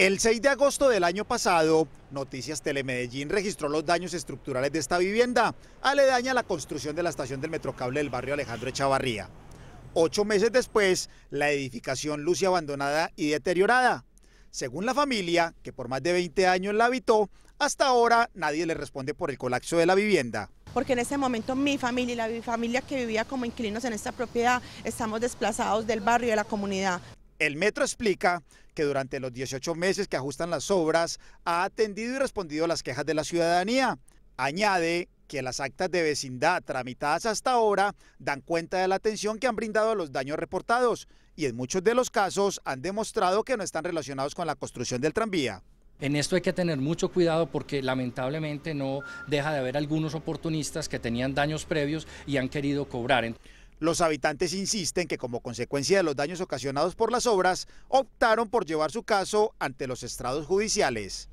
El 6 de agosto del año pasado, Noticias Telemedellín registró los daños estructurales de esta vivienda, aledaña a la construcción de la estación del metrocable del barrio Alejandro Echavarría. Ocho meses después, la edificación luce abandonada y deteriorada. Según la familia, que por más de 20 años la habitó, hasta ahora nadie le responde por el colapso de la vivienda porque en este momento mi familia y la familia que vivía como inquilinos en esta propiedad estamos desplazados del barrio y de la comunidad. El metro explica que durante los 18 meses que ajustan las obras ha atendido y respondido a las quejas de la ciudadanía. Añade que las actas de vecindad tramitadas hasta ahora dan cuenta de la atención que han brindado a los daños reportados y en muchos de los casos han demostrado que no están relacionados con la construcción del tranvía. En esto hay que tener mucho cuidado porque lamentablemente no deja de haber algunos oportunistas que tenían daños previos y han querido cobrar. Los habitantes insisten que como consecuencia de los daños ocasionados por las obras, optaron por llevar su caso ante los estrados judiciales.